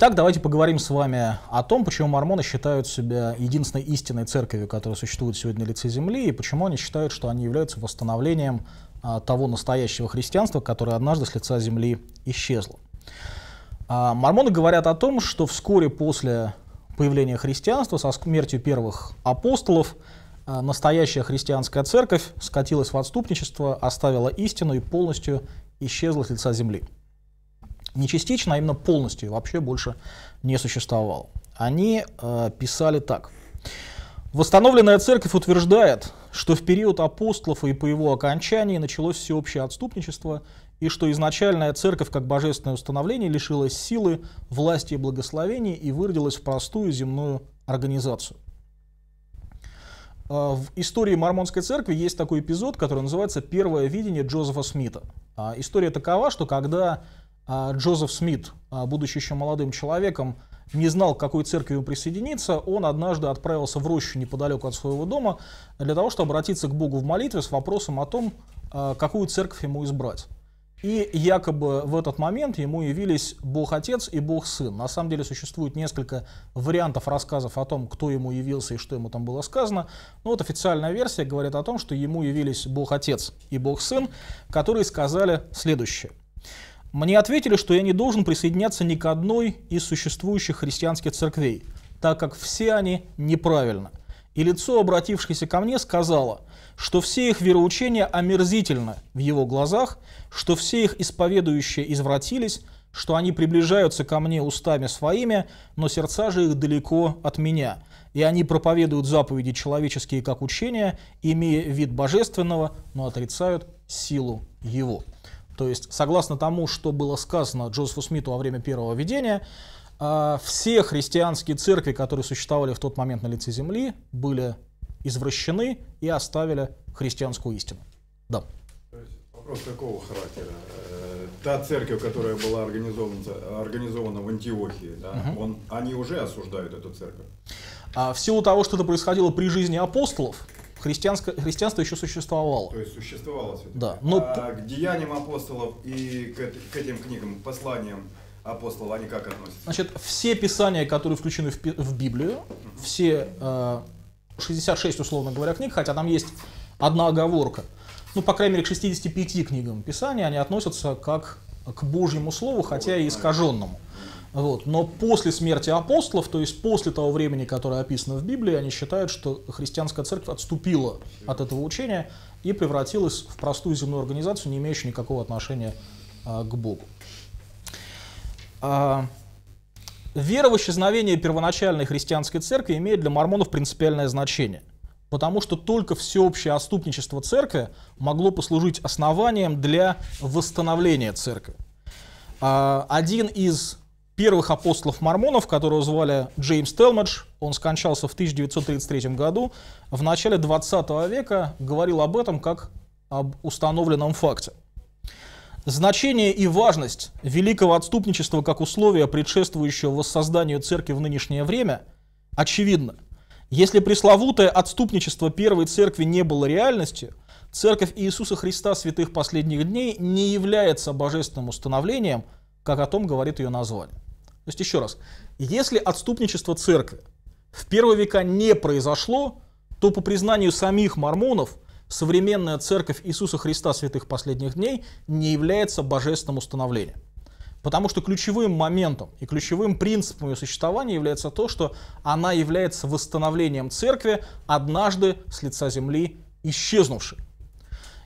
Итак, давайте поговорим с вами о том, почему мормоны считают себя единственной истинной церковью, которая существует сегодня на лице земли, и почему они считают, что они являются восстановлением а, того настоящего христианства, которое однажды с лица земли исчезло. А, мормоны говорят о том, что вскоре после появления христианства, со смертью первых апостолов, а, настоящая христианская церковь скатилась в отступничество, оставила истину и полностью исчезла с лица земли не частично, а именно полностью вообще больше не существовал. Они э, писали так. Восстановленная церковь утверждает, что в период апостолов и по его окончании началось всеобщее отступничество, и что изначальная церковь как божественное установление лишилась силы, власти и благословений и выродилась в простую земную организацию. Э, в истории Мормонской церкви есть такой эпизод, который называется «Первое видение Джозефа Смита». А история такова, что когда а Джозеф Смит, а, будучи еще молодым человеком, не знал, к какой церкви ему присоединиться, он однажды отправился в рощу неподалеку от своего дома для того, чтобы обратиться к Богу в молитве с вопросом о том, а, какую церковь ему избрать. И якобы в этот момент ему явились Бог Отец и Бог Сын. На самом деле существует несколько вариантов рассказов о том, кто ему явился и что ему там было сказано. Но вот официальная версия говорит о том, что ему явились Бог Отец и Бог Сын, которые сказали следующее. Мне ответили, что я не должен присоединяться ни к одной из существующих христианских церквей, так как все они неправильно. И лицо, обратившееся ко мне, сказала, что все их вероучения омерзительно в его глазах, что все их исповедующие извратились, что они приближаются ко мне устами своими, но сердца же их далеко от меня, и они проповедуют заповеди человеческие как учения, имея вид божественного, но отрицают силу его». То есть, согласно тому, что было сказано Джозефу Смиту во время первого видения, э, все христианские церкви, которые существовали в тот момент на лице земли, были извращены и оставили христианскую истину. Да. Вопрос какого характера. Э, та церковь, которая была организована, организована в Антиохии, да, угу. он, они уже осуждают эту церковь. А в силу того, что это происходило при жизни апостолов, христианство, христианство еще существовало. То есть существовало все. Да. Но... А к деяниям апостолов и к, к этим книгам, посланиям апостолов, они как относятся? Значит, все писания, которые включены в, в Библию, все э, 66, условно говоря, книг, хотя там есть одна оговорка. Ну, по крайней мере, к 65 книгам Писания они относятся как к Божьему Слову, хотя и искаженному. Вот. Но после смерти апостолов, то есть после того времени, которое описано в Библии, они считают, что христианская церковь отступила от этого учения и превратилась в простую земную организацию, не имеющую никакого отношения а, к Богу. А, вера в исчезновение первоначальной христианской церкви имеет для мормонов принципиальное значение потому что только всеобщее отступничество церкви могло послужить основанием для восстановления церкви. А, один из первых апостолов мормонов, которого звали Джеймс Телмадж, Он скончался в 1933 году. В начале 20 века говорил об этом как об установленном факте. Значение и важность великого отступничества как условия, предшествующего воссозданию церкви в нынешнее время, очевидно. Если пресловутое отступничество первой церкви не было реальностью, церковь Иисуса Христа святых последних дней не является божественным установлением, как о том говорит ее название. То есть еще раз, если отступничество церкви в первые века не произошло, то по признанию самих мормонов современная церковь Иисуса Христа святых последних дней не является божественным установлением. Потому что ключевым моментом и ключевым принципом ее существования является то, что она является восстановлением церкви, однажды с лица земли исчезнувшей.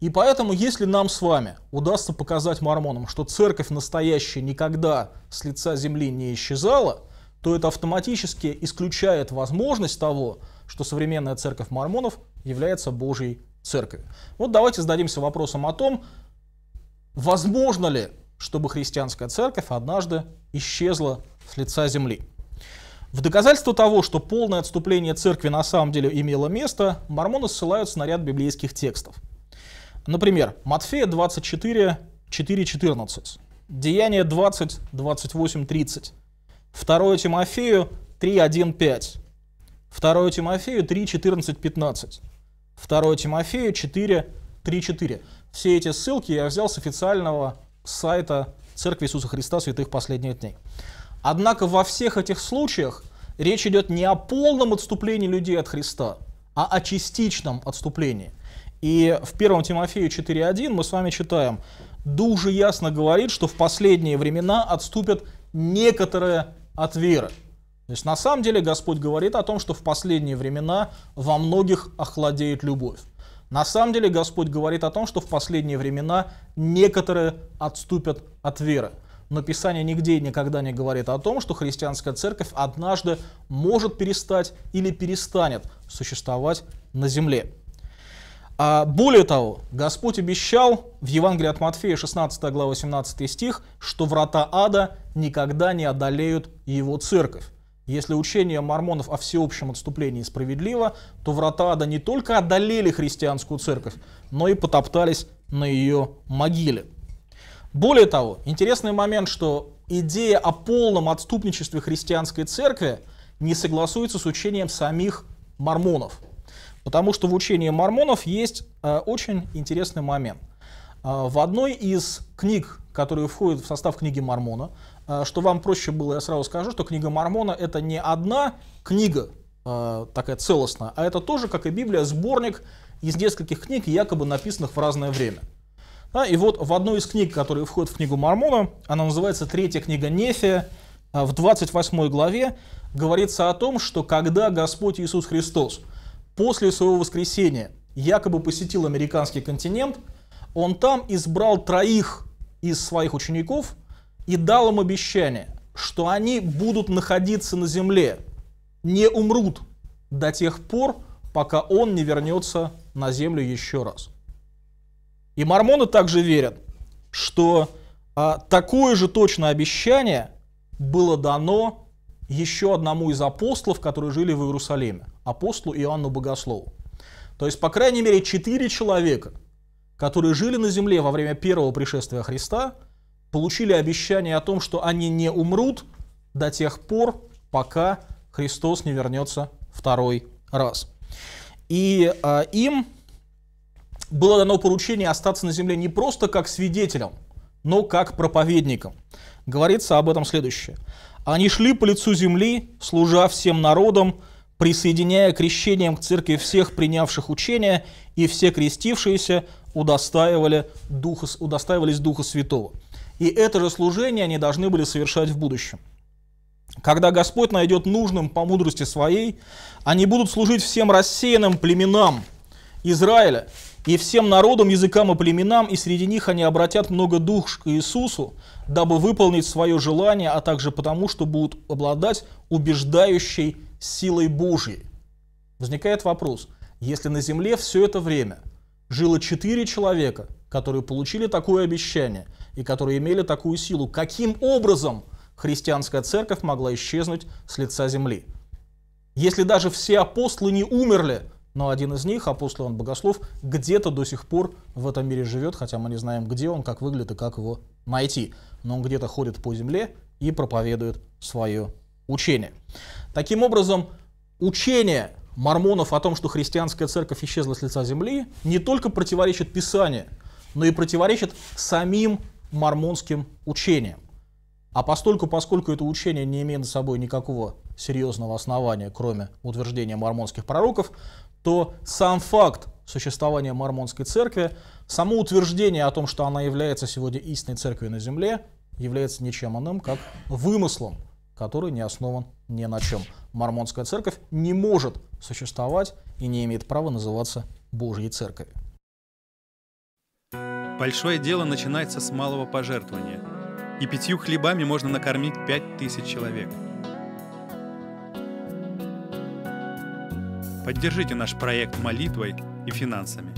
И поэтому, если нам с вами удастся показать мормонам, что церковь настоящая никогда с лица земли не исчезала, то это автоматически исключает возможность того, что современная церковь мормонов является Божьей церковью. Вот давайте зададимся вопросом о том, возможно ли, чтобы христианская церковь однажды исчезла с лица земли. В доказательство того, что полное отступление церкви на самом деле имело место, мормоны ссылаются на ряд библейских текстов – Например, Матфея 24, 4, 14. Деяние 20, 28, 30. 2 Тимофею 3, 1, 5. 2 Тимофею 3, 14, 15. 2 Тимофею 4, 3, 4. Все эти ссылки я взял с официального сайта Церкви Иисуса Христа Святых Последних Дней. Однако во всех этих случаях речь идет не о полном отступлении людей от Христа, а о частичном отступлении – и в 1 Тимофею 4.1 мы с вами читаем, дуже ясно говорит, что в последние времена отступят некоторые от веры». То есть на самом деле Господь говорит о том, что в последние времена во многих охладеет любовь. На самом деле Господь говорит о том, что в последние времена некоторые отступят от веры. Но Писание нигде и никогда не говорит о том, что христианская церковь однажды может перестать или перестанет существовать на земле. А более того, Господь обещал в Евангелии от Матфея 16 глава 18 стих, что врата ада никогда не одолеют его церковь. Если учение мормонов о всеобщем отступлении справедливо, то врата ада не только одолели христианскую церковь, но и потоптались на ее могиле. Более того, интересный момент, что идея о полном отступничестве христианской церкви не согласуется с учением самих мормонов – Потому что в учении мормонов есть э, очень интересный момент. Э, в одной из книг, которые входят в состав книги Мормона, э, что вам проще было, я сразу скажу, что книга Мормона это не одна книга такая целостная, а это тоже, как и Библия, сборник из нескольких книг, якобы написанных в разное время. Да, и вот в одной из книг, которые входят в книгу Мормона, она называется «Третья книга Нефия», в 28 главе говорится о том, что когда Господь Иисус Христос – после своего воскресения якобы посетил американский континент, он там избрал троих из своих учеников и дал им обещание, что они будут находиться на земле, не умрут до тех пор, пока он не вернется на землю еще раз. И мормоны также верят, что а, такое же точное обещание было дано еще одному из апостолов, которые жили в Иерусалиме, апостолу Иоанну Богослову. То есть, по крайней мере, четыре человека, которые жили на земле во время первого пришествия Христа, получили обещание о том, что они не умрут до тех пор, пока Христос не вернется второй раз. И э, им было дано поручение остаться на земле не просто как свидетелем, но как проповедником. Говорится об этом следующее. Они шли по лицу земли, служа всем народам, присоединяя крещением к церкви всех принявших учение, и все крестившиеся удостаивали Духа, удостаивались Духа Святого. И это же служение они должны были совершать в будущем. Когда Господь найдет нужным по мудрости своей, они будут служить всем рассеянным племенам Израиля, и всем народам, языкам и племенам, и среди них они обратят много душ к Иисусу, дабы выполнить свое желание, а также потому, что будут обладать убеждающей силой Божьей. Возникает вопрос, если на земле все это время жило четыре человека, которые получили такое обещание и которые имели такую силу, каким образом христианская церковь могла исчезнуть с лица земли? Если даже все апостолы не умерли – но один из них, апостол Иоанн Богослов, где-то до сих пор в этом мире живет, хотя мы не знаем, где он, как выглядит и как его найти. Но он где-то ходит по земле и проповедует свое учение. Таким образом, учение мормонов о том, что христианская церковь исчезла с лица земли, не только противоречит Писанию, но и противоречит самим мормонским учениям. А постольку, поскольку это учение не имеет за собой никакого серьезного основания, кроме утверждения мормонских пророков, то сам факт существования мормонской церкви, само утверждение о том, что она является сегодня истинной церковью на земле, является ничем иным, как вымыслом, который не основан ни на чем. Мормонская церковь не может существовать и не имеет права называться Божьей церковью. Большое дело начинается с малого пожертвования – и пятью хлебами можно накормить пять тысяч человек. Поддержите наш проект молитвой и финансами.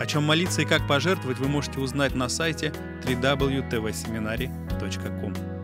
О чем молиться и как пожертвовать вы можете узнать на сайте www.tvseminary.com.